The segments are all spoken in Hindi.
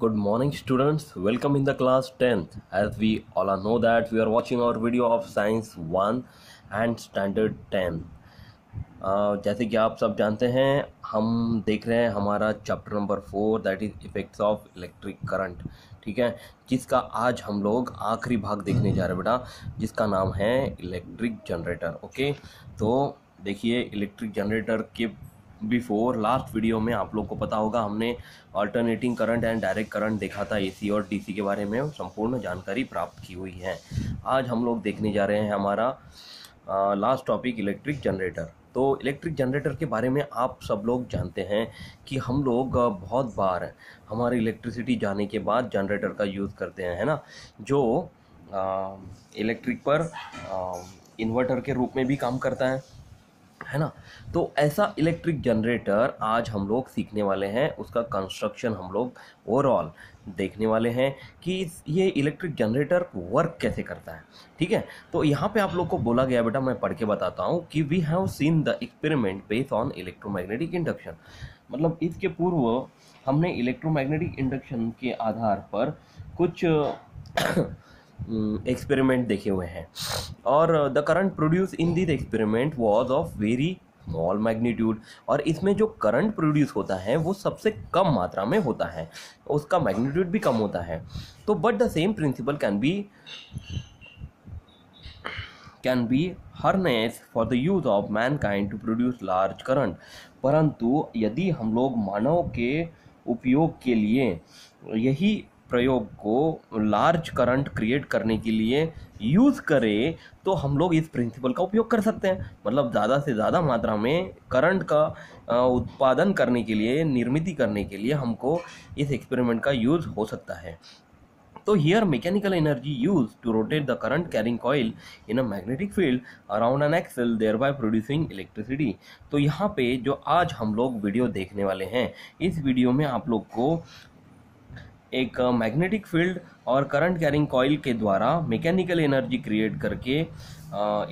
good morning students welcome in the class tenth as we all are know that we are watching our video of science one and standard ten जैसे कि आप सब जानते हैं हम देख रहे हैं हमारा chapter number four that is effects of electric current ठीक है जिसका आज हम लोग आखिरी भाग देखने जा रहे हैं बेटा जिसका नाम है इलेक्ट्रिक जनरेटर ओके तो देखिए इलेक्ट्रिक जनरेटर के बिफोर लास्ट वीडियो में आप लोग को पता होगा हमने alternating current and direct current देखा था एसी और डीसी के बारे में संपूर्ण जानकारी प्राप्त की हुई है आज हम लोग देखने जा रहे हैं हमारा लास्ट टॉपिक इलेक्ट्रिक जनरेटर तो इलेक्ट्रिक जनरेटर के बारे में आप सब लोग जानते हैं कि हम लोग बहुत बार हमारी इलेक्ट्रिसिटी जाने के बाद जनरेटर का यूज़ करते हैं है ना जो इलेक्ट्रिक पर इन्वर्टर के रूप में भी काम करता है है ना तो ऐसा इलेक्ट्रिक जनरेटर आज हम लोग सीखने वाले हैं उसका कंस्ट्रक्शन हम लोग ओवरऑल देखने वाले हैं कि ये इलेक्ट्रिक जनरेटर वर्क कैसे करता है ठीक है तो यहाँ पे आप लोग को बोला गया बेटा मैं पढ़ के बताता हूँ कि we have seen the experiment based on electromagnetic induction मतलब इसके पूर्व हमने इलेक्ट्रोमैग्नेटिक इंडक्शन के आधार पर कुछ एक्सपेरिमेंट हम्म, देखे हुए हैं और the current produce in this experiment was of very small magnitude और इसमें जो करंट प्रोड्यूस होता है वो सबसे कम मात्रा में होता है उसका मैग्नीट्यूड भी कम होता है तो but the same principle can be can be harness for the use of mankind to produce large current परंतु यदि हम लोग मानव के उपयोग के लिए यही प्रयोग को लार्ज करंट क्रिएट करने के लिए यूज़ करें तो हम लोग इस प्रिंसिपल का उपयोग कर सकते हैं मतलब ज़्यादा से ज़्यादा मात्रा में करंट का उत्पादन करने के लिए निर्मित करने के लिए हमको इस एक्सपेरिमेंट का यूज़ हो सकता है तो mechanical energy use to rotate the current carrying carrying in a magnetic field around an axle thereby producing electricity तो यहाँ पे जो आज हम लोग वीडियो देखने वाले हैं इस वीडियो में आप लोग को एक मैग्नेटिक फील्ड और करंट कैरिंग कॉयल के द्वारा मैकेनिकल एनर्जी क्रिएट करके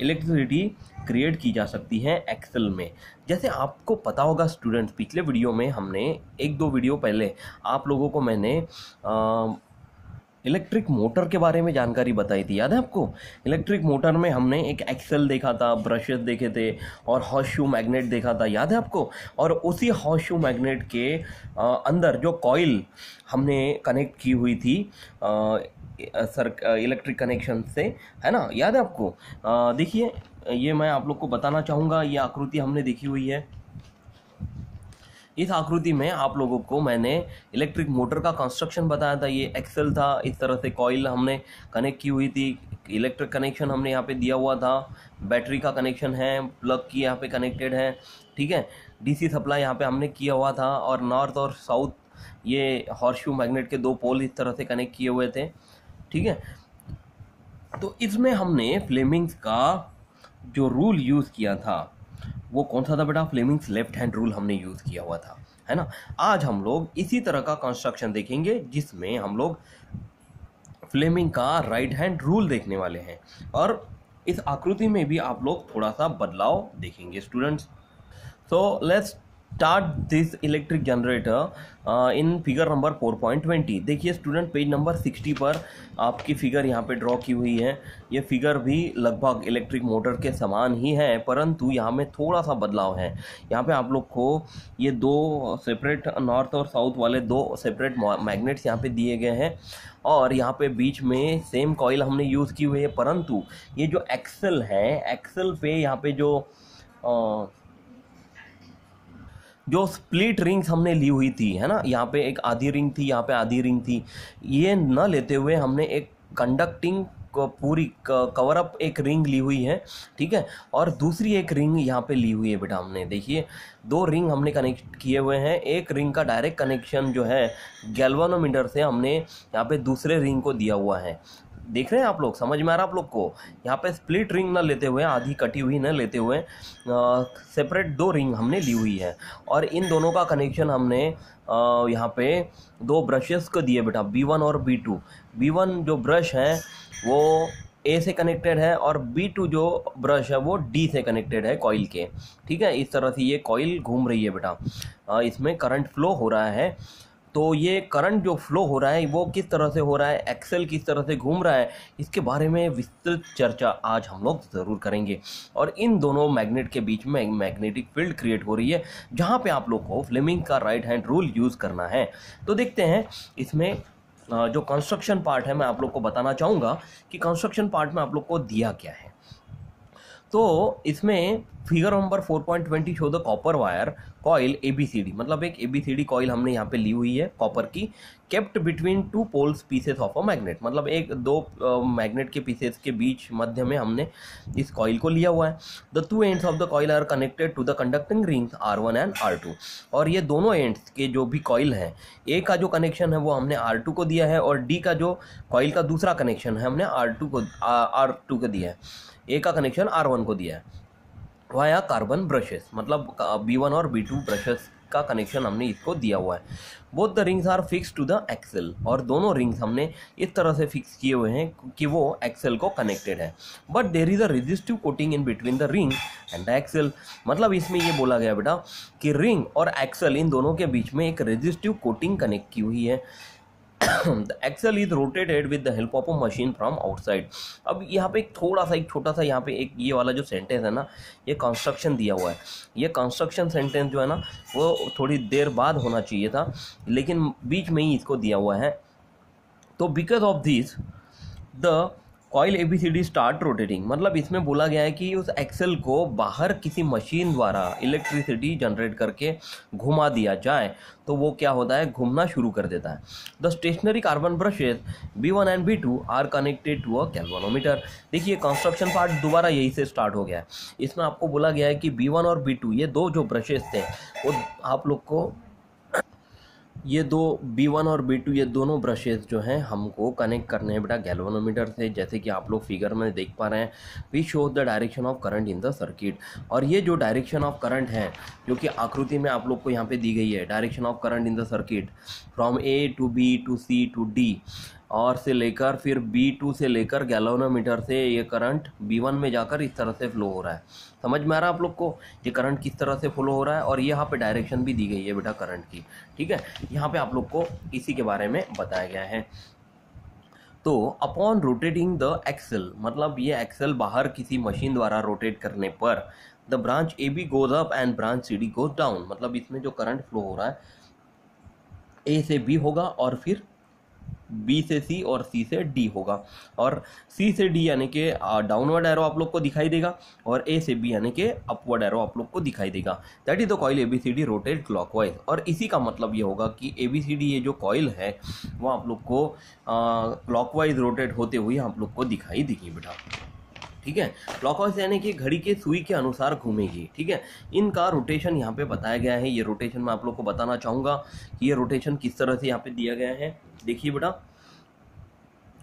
इलेक्ट्रिसिटी क्रिएट की जा सकती है एक्सेल में जैसे आपको पता होगा स्टूडेंट्स पिछले वीडियो में हमने एक दो वीडियो पहले आप लोगों को मैंने आ, इलेक्ट्रिक मोटर के बारे में जानकारी बताई थी याद है आपको इलेक्ट्रिक मोटर में हमने एक एक्सेल देखा था ब्रशेस देखे थे और हॉशू मैग्नेट देखा था याद है आपको और उसी हॉशू मैग्नेट के अंदर जो कॉइल हमने कनेक्ट की हुई थी सर इलेक्ट्रिक कनेक्शन से है ना याद है आपको देखिए ये मैं आप लोग को बताना चाहूँगा ये आकृति हमने देखी हुई है इस आकृति में आप लोगों को मैंने इलेक्ट्रिक मोटर का कंस्ट्रक्शन बताया था ये एक्सेल था इस तरह से कॉयल हमने कनेक्ट की हुई थी इलेक्ट्रिक कनेक्शन हमने यहाँ पे दिया हुआ था बैटरी का कनेक्शन है प्लग की यहाँ पे कनेक्टेड है ठीक है डीसी सप्लाई यहाँ पे हमने किया हुआ था और नॉर्थ और साउथ ये हॉर्शू मैग्नेट के दो पोल इस तरह से कनेक्ट किए हुए थे ठीक है तो इसमें हमने फ्लेमिंग्स का जो रूल यूज़ किया था वो कौन सा था बेटा फ्लेमिंग्स लेफ्ट हैंड रूल हमने यूज़ किया हुआ था है ना आज हम लोग इसी तरह का कंस्ट्रक्शन देखेंगे जिसमें हम लोग फ्लेमिंग का राइट हैंड रूल देखने वाले हैं और इस आकृति में भी आप लोग थोड़ा सा बदलाव देखेंगे students so let's start this electric generator in figure number four point twenty देखिए स्टूडेंट पेज नंबर सिक्सटी पर आपकी फिगर यहाँ पे ड्रॉ की हुई है ये फिगर भी लगभग इलेक्ट्रिक मोटर के समान ही है परंतु यहाँ में थोड़ा सा बदलाव है यहाँ पे आप लोग को ये दो सेपरेट नॉर्थ और साउथ वाले दो सेपरेट मैग्नेट्स यहाँ पे दिए गए हैं और यहाँ पे बीच में सेम कॉयल हमने यूज़ की हुई है परंतु ये जो एक्सेल है एक्सेल पे यहाँ पे जो आ, uh, जो स्प्लिट रिंग्स हमने ली हुई थी है ना यहाँ पे एक आधी रिंग थी यहाँ पे आधी रिंग थी ये न लेते हुए हमने एक कंडक्टिंग पूरी कवर अप एक रिंग ली हुई है ठीक है और दूसरी एक रिंग यहाँ पे ली हुई है बेटा हमने देखिए दो रिंग हमने कनेक्ट किए हुए हैं एक रिंग का डायरेक्ट कनेक्शन जो है गैल्वानोमीटर से हमने यहाँ पे दूसरे रिंग को दिया हुआ है देख रहे हैं आप लोग समझ में आ रहा आप लोग को यहाँ पे स्प्लिट रिंग ना लेते हुए आधी कटी हुई ना लेते हुए सेपरेट दो रिंग हमने ली हुई है और इन दोनों का कनेक्शन हमने यहाँ पे दो ब्रशेस को दिए बेटा बी वन और बी टू बी वन जो ब्रश है वो ए से कनेक्टेड है और बी टू जो ब्रश है वो डी से कनेक्टेड है कॉयल के ठीक है इस तरह से ये कॉयल घूम रही है बेटा इसमें करंट फ्लो हो रहा है तो ये करंट जो फ्लो हो रहा है वो किस तरह से हो रहा है एक्सेल किस तरह से घूम रहा है इसके बारे में विस्तृत चर्चा आज हम लोग ज़रूर करेंगे और इन दोनों मैग्नेट के बीच में मैग्नेटिक फील्ड क्रिएट हो रही है जहाँ पे आप लोग को फ्लेमिंग का राइट हैंड रूल यूज़ करना है तो देखते हैं इसमें जो कंस्ट्रक्शन पार्ट है मैं आप लोग को बताना चाहूँगा कि कंस्ट्रक्शन पार्ट में आप लोग को दिया क्या है तो इसमें figure number 4.20 point twenty show the copper wire coil D मतलब एक A B C D coil हमने यहाँ पे ली हुई है कॉपर की kept between two poles pieces of a magnet मतलब एक दो मैग्नेट के पीसेस के बीच मध्य में हमने इस कॉयल को लिया हुआ है the two ends of the coil are connected to the conducting rings R one and R two और ये दोनों एंड्स के जो भी कॉयल हैं ए का जो कनेक्शन है वो हमने आर टू को दिया है और डी का जो कॉयल का दूसरा कनेक्शन है हमने आर टू को आर टू को दिया है ए का कनेक्शन आर वन को दिया है वाया कार्बन ब्रशेस मतलब बी वन और बी टू ब्रशेस का कनेक्शन हमने इसको दिया हुआ है both the rings are fix to the axle और दोनों रिंग्स हमने इस तरह से फिक्स किए हुए हैं कि वो एक्सेल को कनेक्टेड है but there is a resistive coating in between the ring and the axle मतलब इसमें ये बोला गया बेटा कि रिंग और एक्सेल इन दोनों के बीच में एक रजिस्टिव कोटिंग कनेक्ट की हुई है the axle is rotated with the help of a machine from outside अब यहाँ पे एक थोड़ा सा एक छोटा सा यहाँ पे एक ये वाला जो सेंटेंस है ना ये कंस्ट्रक्शन दिया हुआ है ये कंस्ट्रक्शन सेंटेंस जो है ना वो थोड़ी देर बाद होना चाहिए था लेकिन बीच में ही इसको दिया हुआ है तो because of this the coil A B C D start rotating मतलब इसमें बोला गया है कि उस एक्सेल को बाहर किसी मशीन द्वारा इलेक्ट्रिसिटी जनरेट करके घुमा दिया जाए तो वो क्या होता है घूमना शुरू कर देता है the stationary carbon brushes B one and B two are connected to a galvanometer देखिए कंस्ट्रक्शन पार्ट दोबारा यही से स्टार्ट हो गया है इसमें आपको बोला गया है कि बी वन और बी टू ये दो जो ब्रशेज थे वो आप लोग को ये दो B1 और B2 ये दोनों ब्रशेज़ जो हैं हमको कनेक्ट करने हैं बेटा गैल्वानोमीटर से जैसे कि आप लोग फिगर में देख पा रहे हैं we show the direction of current in the circuit और ये जो डायरेक्शन ऑफ करंट है जो कि आकृति में आप लोग को यहाँ पे दी गई है direction of current in the circuit from A to B to C to D और से लेकर फिर बी टू से लेकर गैलोनोमीटर से ये करंट बी वन में जाकर इस तरह से फ्लो हो रहा है समझ में आ रहा है आप लोग को ये करंट किस तरह से फ्लो हो रहा है और यहाँ पे डायरेक्शन भी दी गई है बेटा करंट की ठीक है यहाँ पे आप लोग को इसी के बारे में बताया गया है तो अपॉन रोटेटिंग द एक्सेल मतलब ये एक्सेल बाहर किसी मशीन द्वारा रोटेट करने पर the branch A B goes up and branch C D goes down मतलब इसमें जो करंट फ्लो हो रहा है ए से बी होगा और फिर बी से सी और सी से डी होगा और सी से डी यानी कि डाउनवर्ड एरो आप लोग को दिखाई देगा और ए से बी यानी कि अपवर्ड एरो आप लोग को दिखाई देगा that is the coil A B C D rotate clock और इसी का मतलब ये होगा कि ए बी सी डी ये जो कॉइल है वो आप लोग को क्लॉकवाइज रोटेट होते हुए आप लोग को दिखाई देगी बेटा ठीक है क्लॉकवाइज यानी कि घड़ी के सुई के अनुसार घूमेगी ठीक है इनका रोटेशन यहाँ पे बताया गया है ये रोटेशन मैं आप लोग को बताना चाहूँगा कि ये रोटेशन किस तरह से यहाँ पे दिया गया है देखिए बेटा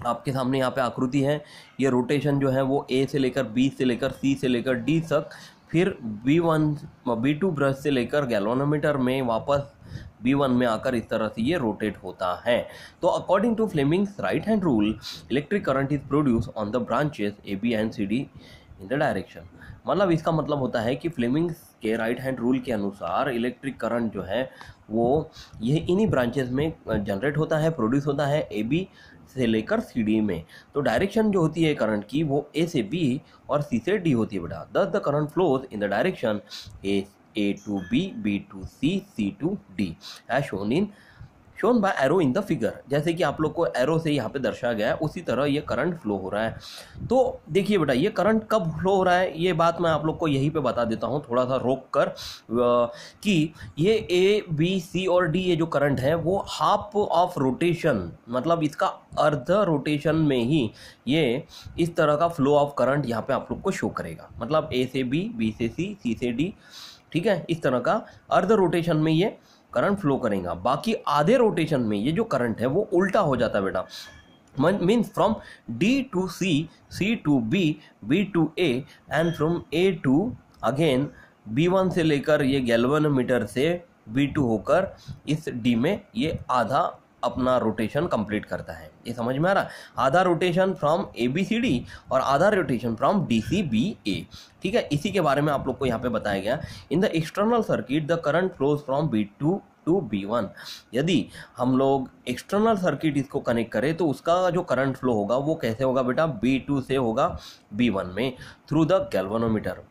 आपके सामने यहाँ पे आकृति है ये रोटेशन जो है वो ए से लेकर बी से लेकर सी से लेकर डी तक फिर B one B two brush से लेकर गैलोनोमीटर में वापस बी वन में आकर इस तरह से ये रोटेट होता है तो according to Fleming's right hand rule electric current is produce on the branches A B and C D in the direction मतलब इसका मतलब होता है कि फ्लेमिंग्स के राइट हैंड रूल के अनुसार इलेक्ट्रिक करंट जो है वो यह इन्हीं ब्रांचेस में जनरेट होता है प्रोड्यूस होता है ए बी से लेकर सी डी में तो डायरेक्शन जो होती है करंट की वो ए से बी और सी से डी होती है बेटा thus the current flows in the direction A A to B B to C C to D as shown in shown by arrow in the figure जैसे कि आप लोग को एरो से यहाँ पे दर्शाया गया है उसी तरह ये करंट फ्लो हो रहा है तो देखिए बेटा ये करंट कब फ्लो हो रहा है ये बात मैं आप लोग को यहीं पे बता देता हूँ थोड़ा सा रोक कर कि ये ए बी सी और डी ये जो करंट है वो हाफ ऑफ रोटेशन मतलब इसका अर्ध रोटेशन में ही ये इस तरह का फ्लो ऑफ करंट यहाँ पे आप लोग को शो करेगा मतलब ए से बी बी से सी सी से डी ठीक है इस तरह का अर्ध रोटेशन में ये करंट फ्लो करेगा बाकी आधे रोटेशन में ये जो करंट है वो उल्टा हो जाता है बेटा from D to C C to B B to A and from A to again B one से लेकर ये गैलवन मीटर से बी टू होकर इस डी में ये आधा अपना रोटेशन कंप्लीट करता है ये समझ में आ रहा आधा rotation from A B C D और आधा rotation from D C B A ठीक है इसी के बारे में आप लोग को यहाँ पे बताया गया in the external circuit the current flows from B two to B one यदि हम लोग एक्सटर्नल सर्किट इसको कनेक्ट करें तो उसका जो करंट फ्लो होगा वो कैसे होगा बेटा बी टू से होगा बी वन में थ्रू द गैल्वनोमीटर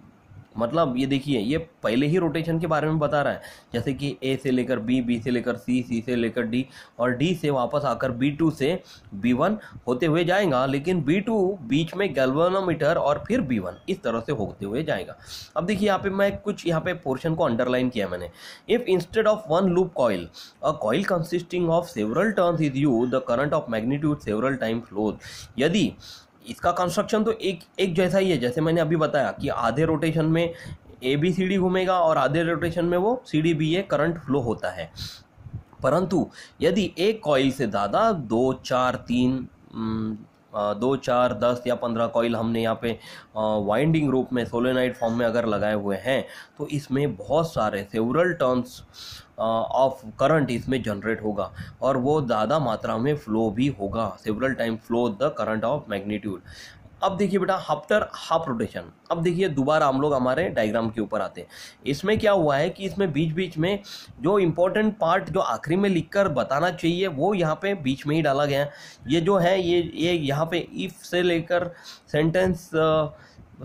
मतलब ये देखिए ये पहले ही रोटेशन के बारे में बता रहा है जैसे कि ए से लेकर बी बी से लेकर सी सी से लेकर डी और डी से वापस आकर बी टू से बी वन होते हुए जाएगा लेकिन बी टू बीच में गैल्वेनोमीटर और फिर बी वन इस तरह से होते हुए जाएगा अब देखिए यहाँ पे मैं कुछ यहाँ पे पोर्शन को अंडरलाइन किया मैंने if instead of one loop coil a coil consisting of several turns is use the current of magnitude several time flows यदि इसका कंस्ट्रक्शन तो एक एक जैसा ही है जैसे मैंने अभी बताया कि आधे रोटेशन में ए बी सी डी घूमेगा और आधे रोटेशन में वो C D B A current flow होता है परंतु यदि एक कॉइल से ज़्यादा दो चार तीन दो चार दस या पंद्रह कॉइल हमने यहाँ पे वाइंडिंग रूप में सोलेनाइड फॉर्म में अगर लगाए हुए हैं तो इसमें बहुत सारे सेवरल टर्न्स ऑफ करंट इसमें जनरेट होगा और वो ज़्यादा मात्रा में फ्लो भी होगा several time flow the current of magnitude अब देखिए बेटा हफ्टर हाफ रोटेशन अब देखिए दोबारा हम लोग हमारे डायग्राम के ऊपर आते हैं इसमें क्या हुआ है कि इसमें बीच बीच में जो इम्पोर्टेंट पार्ट जो आखिरी में लिखकर बताना चाहिए वो यहाँ पे बीच में ही डाला गया है ये जो है ये ये यहाँ पे इफ़ से लेकर sentence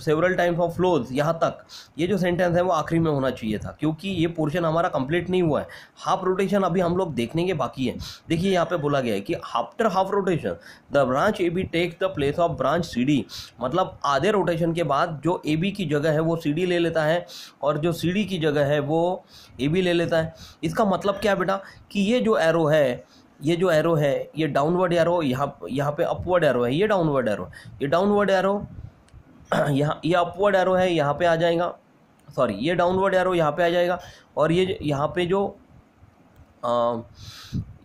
several times of flows यहाँ तक ये जो सेंटेंस है वो आखिरी में होना चाहिए था क्योंकि ये पोर्शन हमारा कंप्लीट नहीं हुआ है हाफ रोटेशन अभी हम लोग देखने के बाकी है देखिए यहाँ पे बोला गया है कि after half rotation the branch A B take the place of branch C D मतलब आधे रोटेशन के बाद जो ए बी की जगह है वो सी डी ले लेता है और जो सी डी की जगह है वो ए बी ले लेता है इसका मतलब क्या बेटा कि ये जो एरो है ये जो एरो है ये डाउनवर्ड एरो यहाँ यहाँ पे अपवर्ड एरो है ये डाउनवर्ड एरो ये डाउनवर्ड एरो यहाँ ये अपवर्ड एरो है यहाँ पे आ जाएगा सॉरी ये डाउनवर्ड एरो यहाँ पे आ जाएगा और ये यहाँ पे जो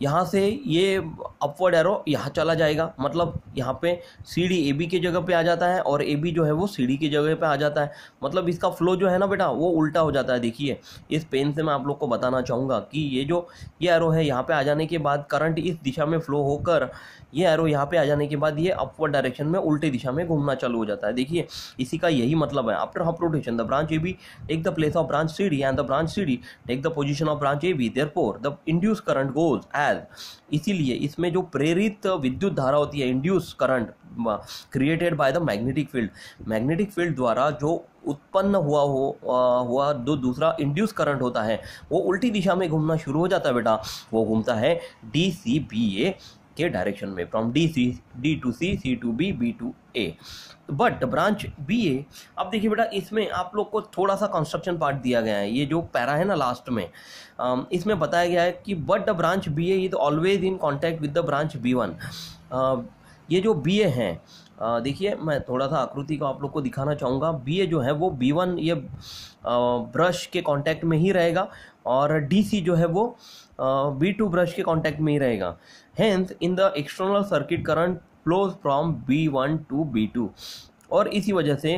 यहाँ से ये अपवर्ड एरो यहाँ चला जाएगा मतलब यहाँ पे सीढ़ी ए बी के जगह पे आ जाता है और ए बी जो है वो सीढ़ी की जगह पे आ जाता है मतलब इसका फ्लो जो है ना बेटा वो उल्टा हो जाता है देखिए इस पेन से मैं आप लोग को बताना चाहूँगा कि ये जो ये एरो है यहाँ पे आ जाने के बाद करंट इस दिशा में फ्लो होकर ये एरो यहाँ पे आ जाने के बाद ये अपवर्ड डायरेक्शन में उल्टी दिशा में घूमना चालू हो जाता है देखिए इसी का यही मतलब है after half rotation the branch A B take the place of branch C D and the branch C D take the position of branch A B therefore the induce current goes as इसीलिए इसमें जो प्रेरित विद्युत धारा होती है induce current created by the magnetic field magnetic field द्वारा जो उत्पन्न हुआ हो आ, हुआ जो दूसरा इंड्यूस करंट होता है वो उल्टी दिशा में घूमना शुरू हो जाता है बेटा वो घूमता है डी सी बी ए के डायरेक्शन में from D C D to C C to B B to A but branch B A अब देखिए बेटा इसमें आप लोग को थोड़ा सा कंस्ट्रक्शन पार्ट दिया गया है ये जो पैरा है ना लास्ट में इसमें बताया गया है कि but the branch B A is always in contact with the branch B one ये जो बी ए हैं देखिए मैं थोड़ा सा आकृति को आप लोग को दिखाना चाहूँगा बी ए जो है वो बी वन ये ब्रश के कॉन्टैक्ट में ही रहेगा और डी सी जो है वो बी टू ब्रश के कॉन्टैक्ट में ही रहेगा the external circuit current flows from B one to B two और इसी वजह से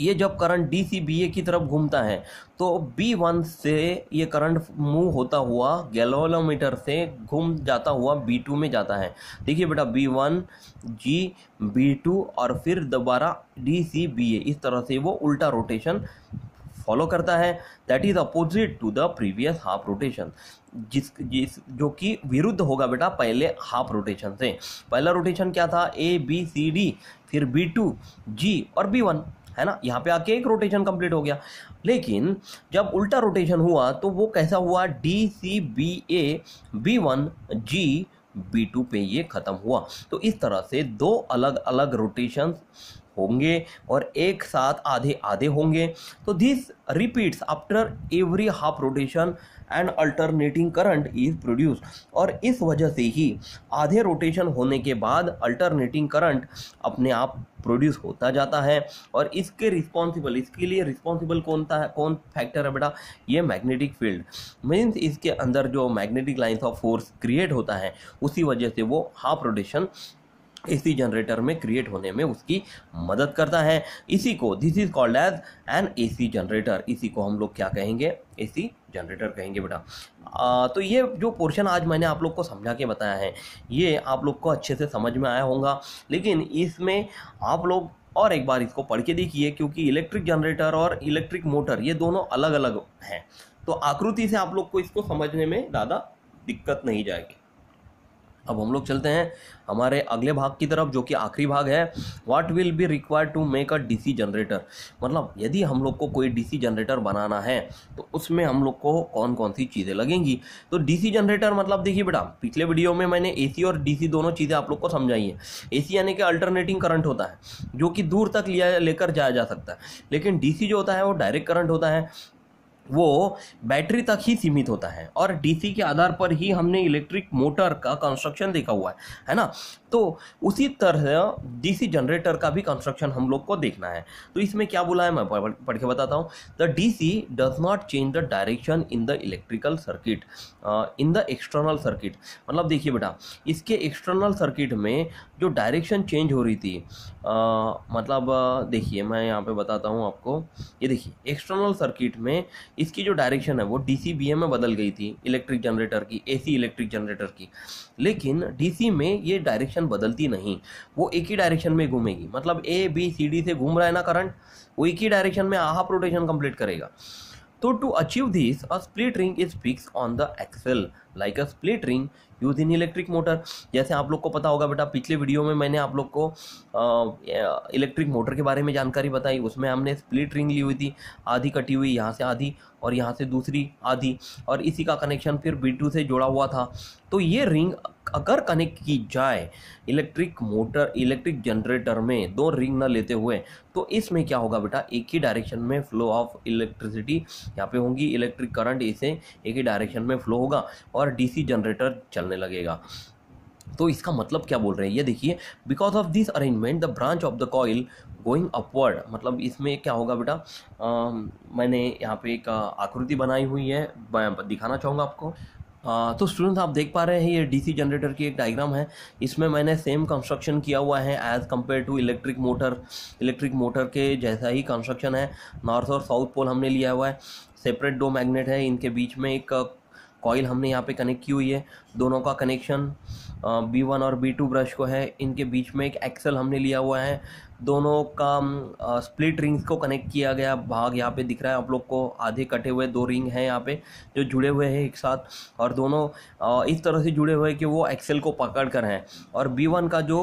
ये जब current D C B A की तरफ घूमता है तो बी वन से ये करंट मूव होता हुआ गैलोलोमीटर से घूम जाता हुआ बी टू में जाता है देखिए बेटा B one G B two और फिर दोबारा डी सी बी ए इस तरह से वो उल्टा रोटेशन फॉलो करता है that is opposite to the previous half rotation जिस जिस जो कि विरुद्ध होगा बेटा पहले हाफ रोटेशन से पहला रोटेशन क्या था ए बी सी डी फिर बी टू जी और बी वन है ना यहाँ पे आके एक रोटेशन कंप्लीट हो गया लेकिन जब उल्टा रोटेशन हुआ तो वो कैसा हुआ D C B A B one G B two पे ये ख़त्म हुआ तो इस तरह से दो अलग अलग रोटेशन होंगे और एक साथ आधे आधे होंगे तो this repeats after every half rotation and alternating current is produce और इस वजह से ही आधे रोटेशन होने के बाद अल्टरनेटिंग करंट अपने आप प्रोड्यूस होता जाता है और इसके रिस्पॉन्सिबल इसके लिए रिस्पॉन्सिबल कौन था कौन फैक्टर है बेटा ये मैग्नेटिक फील्ड मीन्स इसके अंदर जो magnetic lines of force create होता है उसी वजह से वो हाफ रोटेशन एसी जनरेटर में क्रिएट होने में उसकी मदद करता है इसी को this is called as an AC generator इसी को हम लोग क्या कहेंगे एसी जनरेटर कहेंगे बेटा तो ये जो पोर्शन आज मैंने आप लोग को समझा के बताया है ये आप लोग को अच्छे से समझ में आया होगा लेकिन इसमें आप लोग और एक बार इसको पढ़ के देखिए क्योंकि इलेक्ट्रिक जनरेटर और इलेक्ट्रिक मोटर ये दोनों अलग अलग हैं तो आकृति से आप लोग को इसको समझने में ज़्यादा दिक्कत नहीं जाएगी अब हम लोग चलते हैं हमारे अगले भाग की तरफ जो कि आखिरी भाग है what will be required to make a DC generator मतलब यदि हम लोग को कोई डीसी जनरेटर बनाना है तो उसमें हम लोग को कौन कौन सी चीज़ें लगेंगी तो डीसी जनरेटर मतलब देखिए बेटा पिछले वीडियो में मैंने एसी और डीसी दोनों चीज़ें आप लोग को समझाई हैं ए यानी कि अल्टरनेटिंग करंट होता है जो कि दूर तक लिया लेकर जाया जा सकता है लेकिन डी जो होता है वो डायरेक्ट करंट होता है वो बैटरी तक ही सीमित होता है और डीसी के आधार पर ही हमने इलेक्ट्रिक मोटर का कंस्ट्रक्शन देखा हुआ है है ना तो उसी तरह डीसी जनरेटर का भी कंस्ट्रक्शन हम लोग को देखना है तो इसमें क्या बोला है मैं पढ़ के बताता हूँ the DC does not change the direction in the electrical circuit in the external circuit मतलब देखिए बेटा इसके एक्सटर्नल सर्किट में जो डायरेक्शन चेंज हो रही थी uh, मतलब देखिए मैं यहाँ पे बताता हूँ आपको ये देखिए एक्सटर्नल सर्किट में इसकी जो डायरेक्शन है वो डी में बदल गई थी इलेक्ट्रिक जनरेटर की ए इलेक्ट्रिक जनरेटर की लेकिन डी में ये डायरेक्शन बदलती नहीं वो एक ही डायरेक्शन में घूमेगी मतलब ए बी सी डी से घूम रहा है ना करंट वो एक ही डायरेक्शन में आहा प्रोटेशन कंप्लीट करेगा तो to achieve this a split ring is fix on the axle like a split ring use in electric motor जैसे आप लोग को पता होगा बेटा पिछले वीडियो में मैंने आप लोग को इलेक्ट्रिक मोटर के बारे में जानकारी बताई उसमें हमने स्प्लिट रिंग ली हुई थी आधी कटी हुई यहाँ से आधी और यहाँ से दूसरी आधी और इसी का कनेक्शन फिर बी से जुड़ा हुआ था तो ये रिंग अगर कनेक्ट की जाए इलेक्ट्रिक मोटर इलेक्ट्रिक जनरेटर में दो रिंग ना लेते हुए तो इसमें क्या होगा बेटा एक ही डायरेक्शन में फ्लो ऑफ इलेक्ट्रिसिटी यहाँ पे होगी इलेक्ट्रिक करंट इसे एक ही डायरेक्शन में फ्लो होगा और और डीसी जनरेटर चलने लगेगा तो इसका मतलब क्या बोल रहे हैं ये देखिए because of this arrangement the branch of the coil going upward मतलब इसमें क्या होगा बेटा मैंने यहाँ पे एक आकृति बनाई हुई है मैं दिखाना चाहूँगा आपको आ, तो स्टूडेंट्स आप देख पा रहे हैं ये डीसी जनरेटर की एक डायग्राम है इसमें मैंने सेम कंस्ट्रक्शन किया हुआ है as compare to electric motor electric motor के जैसा ही कंस्ट्रक्शन है नॉर्थ और साउथ पोल हमने लिया हुआ है सेपरेट दो मैग्नेट है इनके बीच में एक कॉयल हमने यहाँ पे कनेक्ट की हुई है दोनों का कनेक्शन बी वन और बी टू ब्रश को है इनके बीच में एक एक्सल हमने लिया हुआ है दोनों का स्प्लिट रिंग्स को कनेक्ट किया गया भाग यहाँ पे दिख रहा है आप लोग को आधे कटे हुए दो रिंग हैं यहाँ पे जो जुड़े हुए हैं एक साथ और दोनों आ, इस तरह से जुड़े हुए हैं कि वो एक्सेल को पकड़ कर हैं और बी वन का जो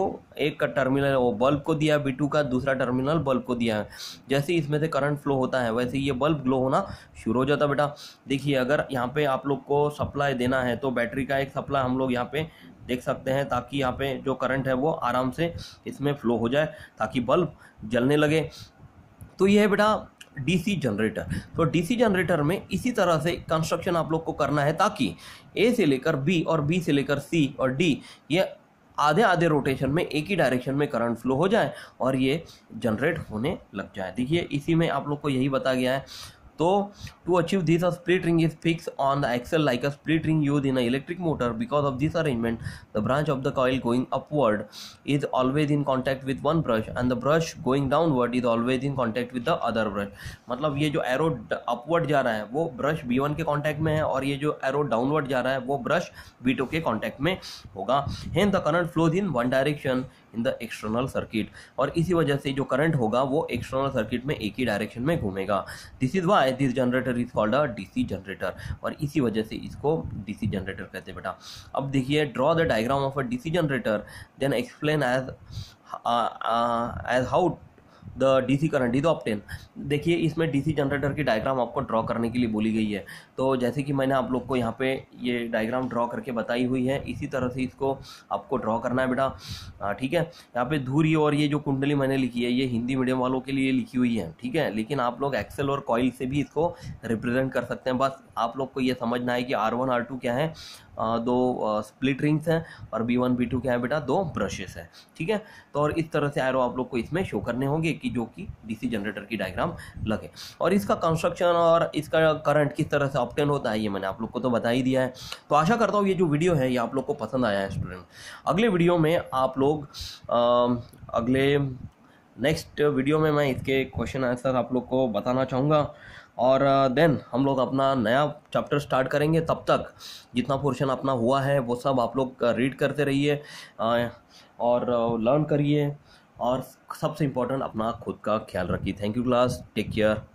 एक का टर्मिनल है वो बल्ब को दिया बी टू का दूसरा टर्मिनल बल्ब को दिया है जैसे इसमें से करंट फ्लो होता है वैसे ये बल्ब ग्लो होना शुरू हो जाता बेटा देखिए अगर यहाँ पर आप लोग को सप्लाई देना है तो बैटरी का एक सप्लाई हम लोग यहाँ पे देख सकते हैं ताकि यहाँ पे जो करंट है वो आराम से इसमें फ्लो हो जाए ताकि बल्ब जलने लगे तो ये है बेटा डीसी जनरेटर तो डीसी जनरेटर में इसी तरह से कंस्ट्रक्शन आप लोग को करना है ताकि ए से लेकर बी और बी से लेकर सी और डी ये आधे आधे रोटेशन में एक ही डायरेक्शन में करंट फ्लो हो जाए और ये जनरेट होने लग जाए देखिए इसी में आप लोग को यही बताया गया है तो to achieve this split ring is fix on the axle like a split ring use in a electric motor because of this arrangement the branch of the coil going upward is always in contact with one brush and the brush going downward is always in contact with the other brush मतलब ये जो एरो अपवर्ड जा रहा है वो ब्रश बी वन के कॉन्टैक्ट में है और ये जो एरो डाउनवर्ड जा रहा है वो ब्रश बी टू के कॉन्टैक्ट में होगा hence the current flows in one direction in the external circuit और इसी वजह से जो करंट होगा वो एक्सटर्नल सर्किट में एक ही डायरेक्शन में घूमेगा this is why this generator is called a DC generator और इसी वजह से इसको डीसी जनरेटर कहते हैं बेटा अब देखिए draw the diagram of a DC generator then explain as as how the DC current is obtain देखिए इसमें डीसी जनरेटर की डायग्राम आपको ड्रॉ करने के लिए बोली गई है तो जैसे कि मैंने आप लोग को यहाँ पे ये डायग्राम ड्रॉ करके बताई हुई है इसी तरह से इसको आपको ड्रॉ करना है बेटा ठीक है यहाँ पे धूरी और ये जो कुंडली मैंने लिखी है ये हिंदी मीडियम वालों के लिए लिखी हुई है ठीक है लेकिन आप लोग एक्सेल और कॉइल से भी इसको रिप्रेजेंट कर सकते हैं बस आप लोग को ये समझना है कि आर वन आर टू क्या है दो स्प्लिट रिंग्स हैं और बी वन बी टू क्या है बेटा दो ब्रशेस हैं ठीक है तो और इस तरह से एरो आप लोग को इसमें शो करने होंगे कि जो कि डी जनरेटर की डायग्राम लगे और इसका कंस्ट्रक्शन और इसका करंट किस तरह से आप ऑप्टेन होता है ये मैंने आप लोग को तो बता ही दिया है तो आशा करता हूँ ये जो वीडियो है ये आप लोग को पसंद आया है स्टूडेंट अगले वीडियो में आप लोग आ, अगले नेक्स्ट वीडियो में मैं इसके क्वेश्चन आंसर आप लोग को बताना चाहूँगा और देन हम लोग अपना नया चैप्टर स्टार्ट करेंगे तब तक जितना पोर्शन अपना हुआ है वो सब आप लोग रीड करते रहिए और लर्न करिए और सबसे इम्पोर्टेंट अपना खुद का ख्याल रखिए thank you class take care